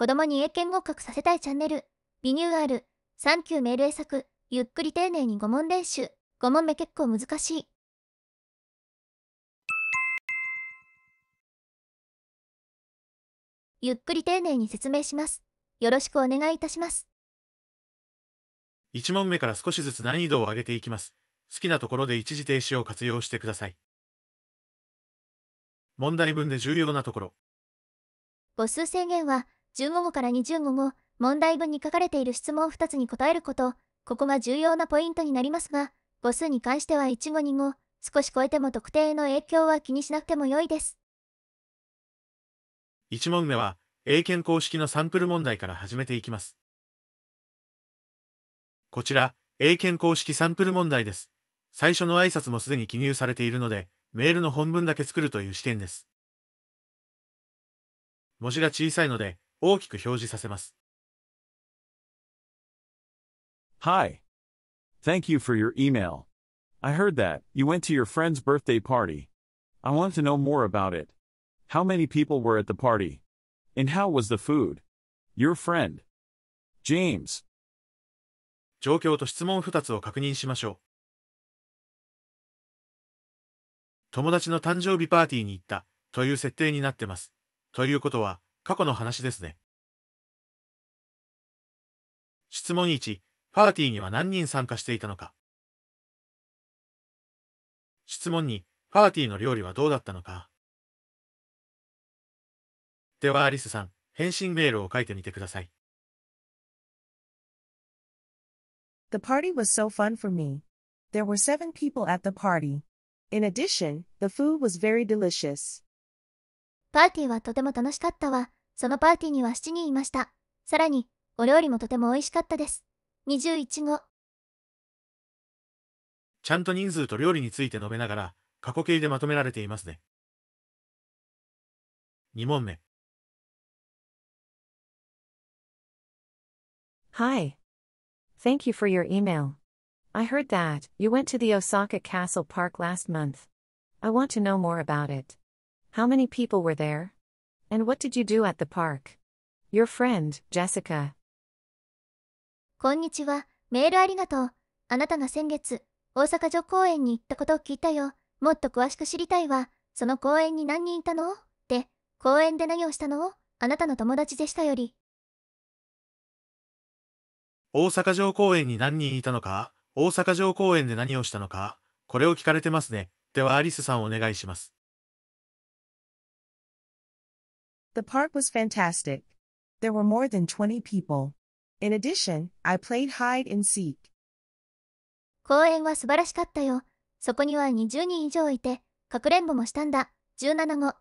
子供に英検合格させたいチャンネル、リニューアル、サンキューメール英作、ゆっくり丁寧に5問練習、5問目結構難しい。ゆっくり丁寧に説明します。よろしくお願いいたします。1問目から少しずつ難易度を上げていきます。好きなところで一時停止を活用してください。問題文で重要なところ。母数制限は15号から25語、問題文に書かれている質問2つに答えること、ここが重要なポイントになりますが、語数に関しては1語2語、少し超えても特定への影響は気にしなくても良いです。1問目は、英検公式のサンプル問題から始めていきます。こちら、英検公式サンプル問題です。最初の挨拶もすでに記入されているので、メールの本文だけ作るという視点です。文字が小さいので、大きく表示させます。Hi. Thank you for your email. I heard that you went to your friend's birthday party. I want to know more about it. How many people were at the party? And how was the food? Your friend. James. 状況と質問2つを確認しましょう。友達の誕生日パーティーに行ったという設定になってます。ということは、過去の話ですね。質問1、パーティーには何人参加していたのか。質問2、パーティーの料理はどうだったのか。ではアリスさん、返信メールを書いてみてください。The party was so fun for me. There were seven people at the party. In addition, the food was very delicious. パーティーはとても楽しかったわ。そのパーティーには7人いました。さらに、お料理もとても美味しかったです。21号。ちゃんと人数と料理について述べながら、過去形でまとめられていますね。2問目。Hi. Thank you for your email. I heard that you went to the Osaka Castle Park last month. I want to know more about it. How many people were there? And what did you do at the park? Your friend, Jessica. こんにちは。メールありがとう。あなたが先月、大阪城公園に行ったことを聞いたよ。もっと詳しく知りたいわ。その公園に何人いたので、公園で何をしたのあなたの友達でしたより。大阪城公園に何人いたのか大阪城公園で何をしたのかこれを聞かれてますね。ではアリスさんお願いします。The park was fantastic. There were more than 20 people. In addition, I played hide and seek. 公演は素晴らしかったよ。そこには20人以上いて、かくれんぼもしたんだ。17語。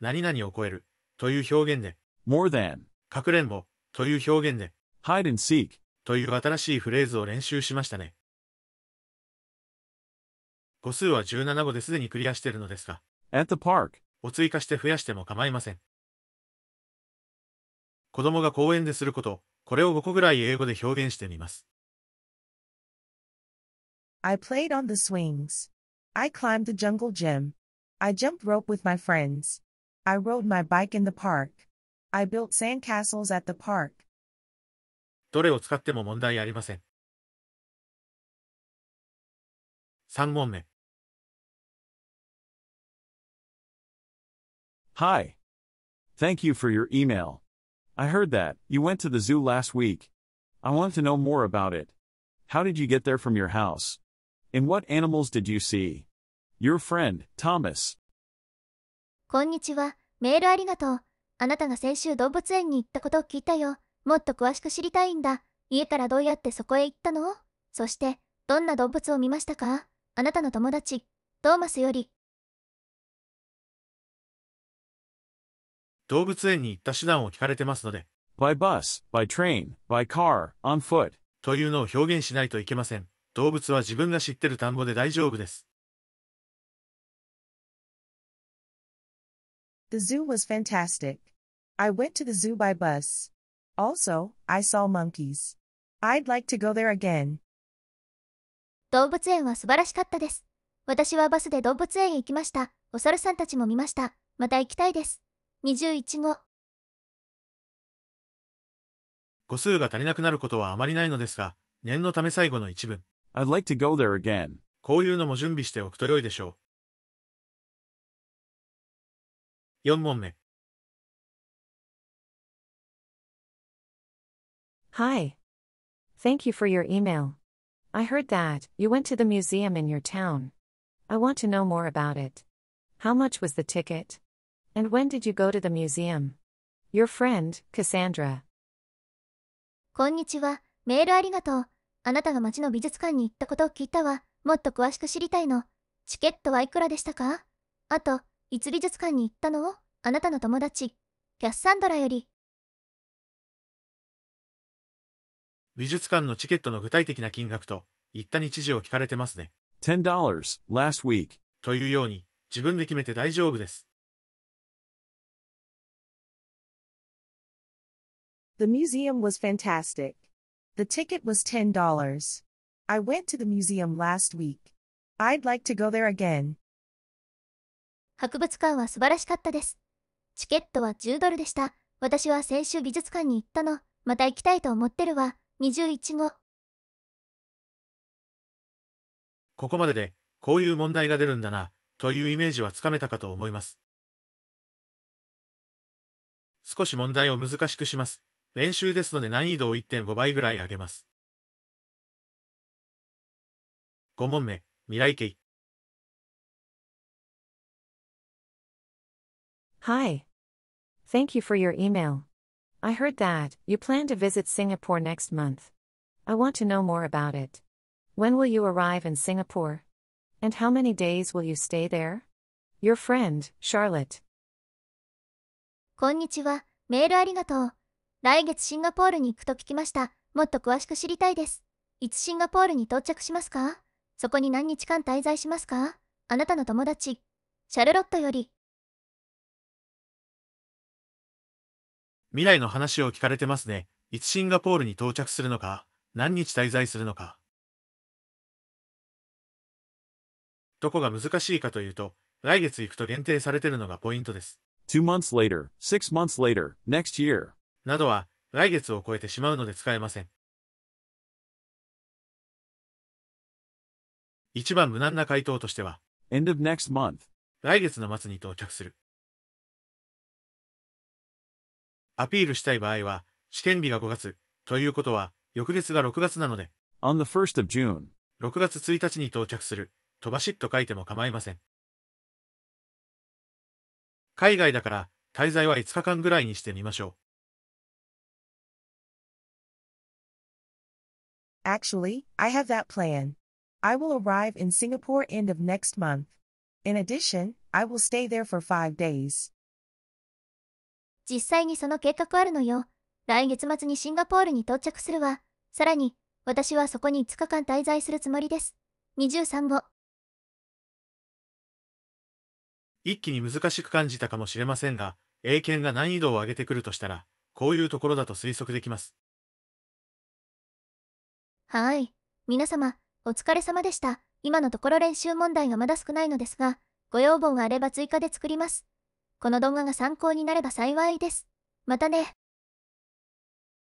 何々を超えるという表現で、more than かくれんぼという表現で、hide and seek という新しいフレーズを練習しましたね。個数は17語ですでにクリアしているのですが、at the park を追加して増やしても構いません。子供が公園ですること、これを5個ぐらい英語で表現してみます。I played on the swings. I climbed the jungle gym. I jumped rope with my friends. I rode my bike in the park. I built sandcastles at the park. どれを使っても問題ありません。3問目。Hi. Thank you for your email. I heard that you went to the zoo last week. I want to know more about it. How did you get there from your house? And what animals did you see? Your friend, Thomas. こんにちは。メールありがとう。あなたが先週動物園に行ったことを聞いたよ。もっと詳しく知りたいんだ。家からどうやってそこへ行ったのそして、どんな動物を見ましたかあなたの友達、トーマスより、動物園に行った手段を聞かれてますので、by bus, by train, by car, on foot というのを表現しないといけません。動物は自分が知ってる単語で大丈夫です。The zoo was fantastic. I went to the zoo by bus. Also, I saw monkeys. I'd like to go there again. 動物園は素晴らしかったです。私はバスで動物園へ行きました。お猿さんたちも見ました。また行きたいです。21語語数が足りなくなることはあまりないのですが、念のため最後の一文。I'd like to go there again. こういうのも準備しておくと良いでしょう。4問目。Hi. Thank you for your email. I heard that you went to the museum in your town. I want to know more about it. How much was the ticket? And when did you go to the museum? Your friend, Cassandra. こんにちは。メールありがとう。あなたが町の美術館に行ったことを聞いたわ。もっと詳しく知りたいの。チケットはいくらでしたかあと、いつ美術館に行ったのあなたの友達、キャッサンドラより。美術館のチケットの具体的な金額と、行った日時を聞かれてますね。$10 last week というように、自分で決めて大丈夫です。The museum was fantastic. The ticket was $10. I went to the museum last week. I'd like to go there again. 博物館は素晴らしかったです。チケットは10ドルでした。私は先週美術館に行ったの。また行きたいと思ってるわ。21号。ここまでで、こういう問題が出るんだな、というイメージはつかめたかと思います。少し問題を難しくします。練習ですので難易度を1.5倍ぐらい上げます。5問目、未来形。Hi. Thank you for your email. I heard that you plan to visit Singapore next month. I want to know more about it. When will you arrive in Singapore? And how many days will you stay there? Your friend, Charlotte. こんにちは。メールありがとう。来月シンガポールに行くと聞きました。もっと詳しく知りたいです。いつシンガポールに到着しますかそこに何日間滞在しますかあなたの友達、シャルロットより。未来の話を聞かれてますね。いつシンガポールに到着するのか、何日滞在するのか。どこが難しいかというと、来月行くと限定されてるのがポイントです。2 months later, 6 months later, next year. などは来月を超えてしまうので使えません。一番無難な回答としては、End of next month. 来月の末に到着する。アピールしたい場合は、試験日が5月、ということは、翌月が6月なので、On the s t of June. 6月1日に到着する、とばしっと書いても構いません。海外だから、滞在は5日間ぐらいにしてみましょう。Actually, I have that plan. I will arrive in Singapore end of next month. In addition, I will stay there for five days. 実際にその計画あるのよ。来月末にシンガポールに到着するわ。さらに、私はそこに5日間滞在するつもりです。23号。一気に難しく感じたかもしれませんが、英検が難易度を上げてくるとしたら、こういうところだと推測できます。はい。皆様、お疲れ様でした。今のところ練習問題がまだ少ないのですが、ご要望があれば追加で作ります。この動画が参考になれば幸いです。またね。